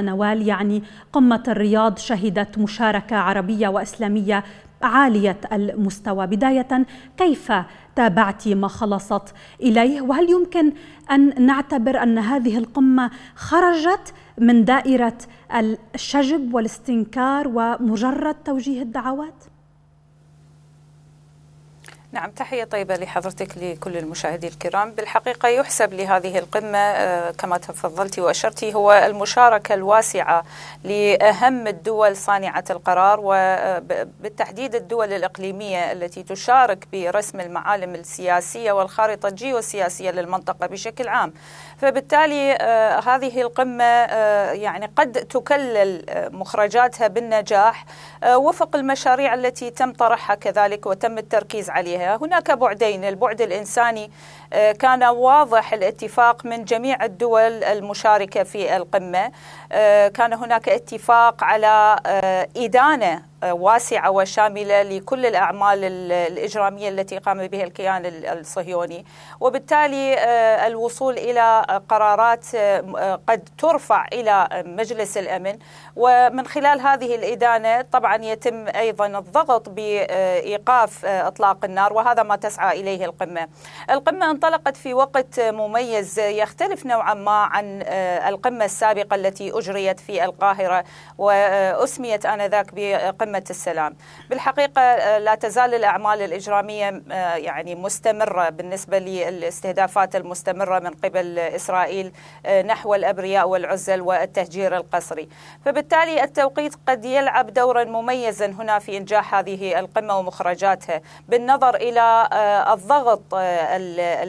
نوال يعني قمة الرياض شهدت مشاركة عربية وإسلامية عالية المستوى بداية كيف تابعت ما خلصت إليه وهل يمكن أن نعتبر أن هذه القمة خرجت من دائرة الشجب والاستنكار ومجرد توجيه الدعوات؟ نعم تحية طيبة لحضرتك لكل المشاهدين الكرام بالحقيقة يحسب لهذه القمة آه، كما تفضلتي وأشرتي هو المشاركة الواسعة لأهم الدول صانعة القرار وبالتحديد آه، الدول الإقليمية التي تشارك برسم المعالم السياسية والخارطة الجيوسياسية للمنطقة بشكل عام فبالتالي آه، هذه القمة يعني قد تكلل مخرجاتها بالنجاح وفق المشاريع التي تم طرحها كذلك وتم التركيز عليها هناك بعدين البعد الإنساني آه، كان واضح الاتفاق من جميع الدول المشاركه في القمه آه، كان هناك اتفاق على آه، ادانه واسعة وشاملة لكل الأعمال الإجرامية التي قام بها الكيان الصهيوني وبالتالي الوصول إلى قرارات قد ترفع إلى مجلس الأمن ومن خلال هذه الإدانة طبعا يتم أيضا الضغط بإيقاف إطلاق النار وهذا ما تسعى إليه القمة القمة انطلقت في وقت مميز يختلف نوعا ما عن آه، القمة السابقة التي أجريت في القاهرة وأسميت آنذاك بقمة السلام بالحقيقة آه، لا تزال الأعمال الإجرامية آه، يعني مستمرة بالنسبة للاستهدافات المستمرة من قبل إسرائيل نحو الأبرياء والعزل والتهجير القسري فبالتالي التوقيت قد يلعب دورا مميزا هنا في إنجاح هذه القمة ومخرجاتها بالنظر إلى الضغط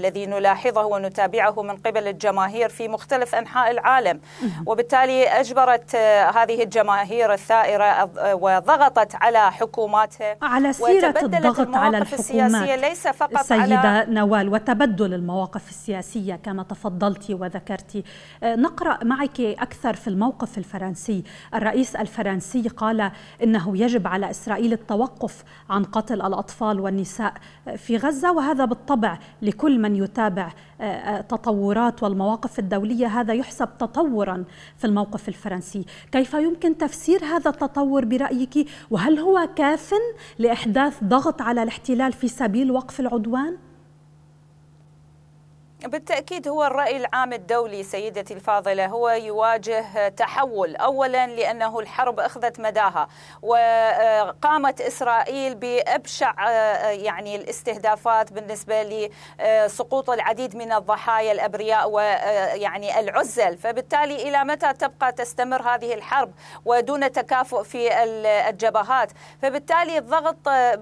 الذي نلاحظه ونتابعه من قبل الجماهير في مختلف أنحاء العالم وبالتالي أجبرت آه، هذه الجماهير الثائرة وضغطت على حكوماتها على سيرة الضغط على الحكومات السياسية ليس فقط سيدة على نوال وتبدل المواقف السياسية كما تفضلت وذكرت آه، نقرأ معك أكثر في الموقف الفرنسي الرئيس الفرنسي قال إنه يجب على إسرائيل التوقف عن قتل الأطفال والنساء في غزة وهذا بالطبع لكل من يتابع آه، آه، تطورات والمواقف الدولية هذا يحسب تطورا في الموقف الفرنسي كيف يمكن تفسير هذا التطور برأيك وهل هو كاف لإحداث ضغط على الاحتلال في سبيل وقف العدوان؟ بالتأكيد هو الرأي العام الدولي سيدتي الفاضلة هو يواجه تحول أولا لأنه الحرب أخذت مداها وقامت إسرائيل بأبشع آه، يعني الاستهدافات بالنسبة لسقوط العديد من الضحايا الأبرياء ويعني آه، العزل فبالتالي إلى متى تبقى تستمر هذه الحرب ودون تكافؤ في الجبهات فبالتالي الضغط آه،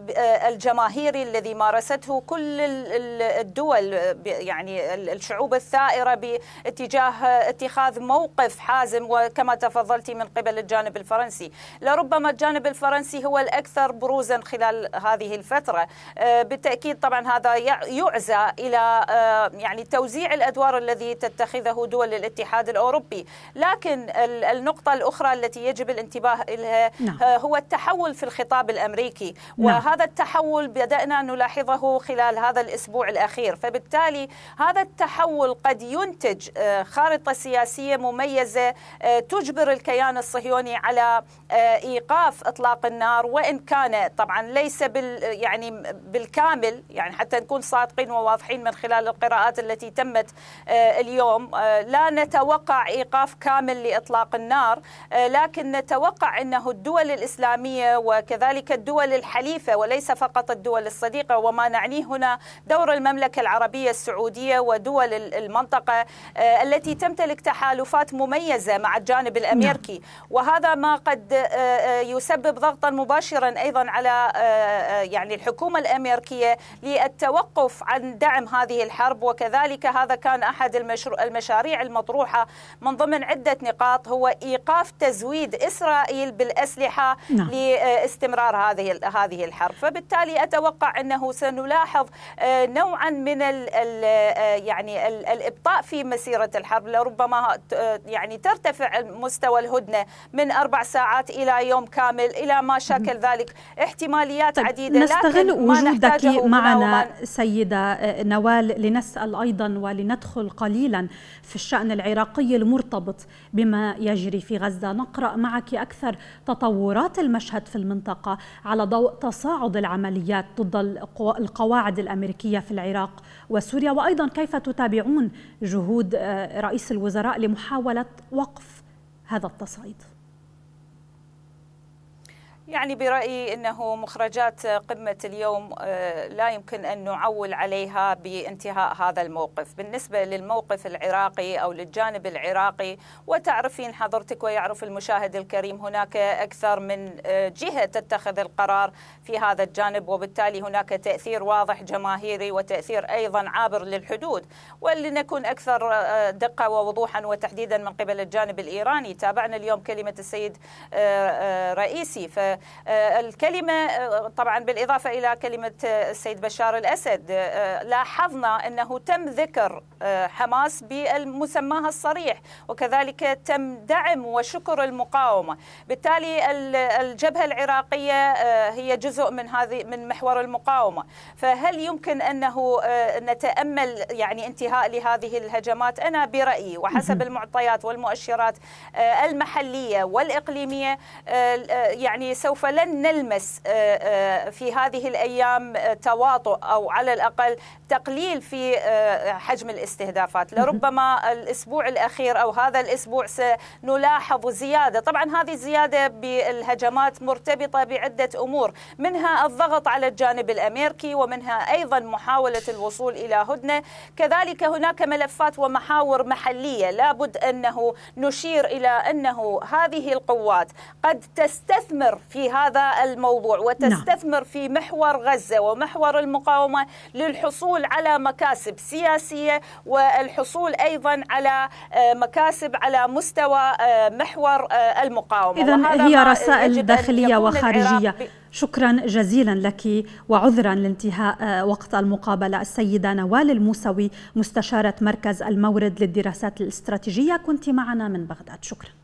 الجماهيري الذي مارسته كل الدول يعني الشعوب الثائرة باتجاه اتخاذ موقف حازم وكما تفضلتي من قبل الجانب الفرنسي لربما الجانب الفرنسي هو الأكثر بروزا خلال هذه الفترة آه، بالتأكيد طبعا هذا يعزى إلى آه، يعني توزيع الأدوار الذي تتخذه دول الاتحاد الأوروبي لكن النقطة الأخرى التي يجب الانتباه إليها نعم. آه، هو التحول في الخطاب الأمريكي نعم. وهذا التحول بدأنا نلاحظه خلال هذا الأسبوع الأخير فبالتالي هذا التحول قد ينتج آه، خارطة سياسية مميزة آه، تجبر الكيان الصهيوني على آه، إيقاف إطلاق النار وإن كان طبعا ليس بال يعني بالكامل يعني حتى نكون صادقين وواضحين من خلال القراءات التي تمت اليوم لا نتوقع إيقاف كامل لإطلاق النار لكن نتوقع أنه الدول الإسلامية وكذلك الدول الحليفة وليس فقط الدول الصديقة وما نعنيه هنا دور المملكة العربية السعودية ودول المنطقة آه، التي تمتلك تحالفات مميزة مع الجانب نعم. الأمريكي وهذا ما قد آه، آه، يسبب ضغطا مباشرا أيضا على يعني الحكومة الأمريكية للتوقف عن دعم هذه الحرب وكذلك هذا كان أحد المشاريع المطروحة من ضمن عدة نقاط هو إيقاف تزويد إسرائيل بالأسلحة نعم. لاستمرار هذه هذه الحرب فبالتالي أتوقع أنه سنلاحظ نوعا من يعني الابطاء في مسيره الحرب لربما يعني ترتفع مستوى الهدنه من اربع ساعات الى يوم كامل الى ما شكل ذلك احتماليات طيب عديده نستغل لكن وجودك معنا سيده نوال لنسال ايضا ولندخل قليلا في الشان العراقي المرتبط بما يجري في غزه نقرا معك اكثر تطورات المشهد في المنطقه على ضوء تصاعد العمليات ضد القواعد الامريكيه في العراق وسوريا وايضا كيف كيف تتابعون جهود آه، رئيس الوزراء لمحاولة وقف هذا التصعيد؟ يعني برأيي أنه مخرجات قمة اليوم آه، لا يمكن أن نعول عليها بانتهاء هذا الموقف بالنسبة للموقف العراقي أو للجانب العراقي وتعرفين حضرتك ويعرف المشاهد الكريم هناك أكثر من آه، جهة تتخذ القرار في هذا الجانب وبالتالي هناك تأثير واضح جماهيري وتأثير أيضا عابر للحدود ولنكون أكثر آه، دقة ووضوحا وتحديدا من قبل الجانب الإيراني تابعنا اليوم كلمة السيد رئيسي ف آه، الكلمة آه، طبعا بالإضافة إلى كلمة آه، السيد بشار الأسد لاحظنا أنه تم ذكر حماس بمسماها الصريح وكذلك تم دعم وشكر المقاومة بالتالي الجبهة العراقية هي جزء من هذه من محور المقاومة فهل يمكن أنه نتأمل يعني انتهاء لهذه الهجمات أنا برأيي وحسب المعطيات والمؤشرات المحلية والإقليمية يعني سوف سوف لن نلمس آه، آه، في هذه الأيام آه، تواطؤ أو على الأقل تقليل في حجم الاستهدافات لربما الأسبوع الأخير أو هذا الأسبوع سنلاحظ زيادة طبعا هذه الزيادة بالهجمات مرتبطة بعدة أمور منها الضغط على الجانب الأمريكي ومنها أيضا محاولة الوصول إلى هدنة كذلك هناك ملفات ومحاور محلية لابد أنه نشير إلى أنه هذه القوات قد تستثمر في هذا الموضوع وتستثمر نعم. في محور غزة ومحور المقاومة للحصول على مكاسب سياسية والحصول أيضا على آه، مكاسب على مستوى آه، محور آه، المقاومة إذا هي رسائل داخلية وخارجية شكرا جزيلا لك وعذرا لانتهاء وقت المقابله السيده نوال الموسوي مستشاره مركز المورد للدراسات الاستراتيجيه كنت معنا من بغداد شكرا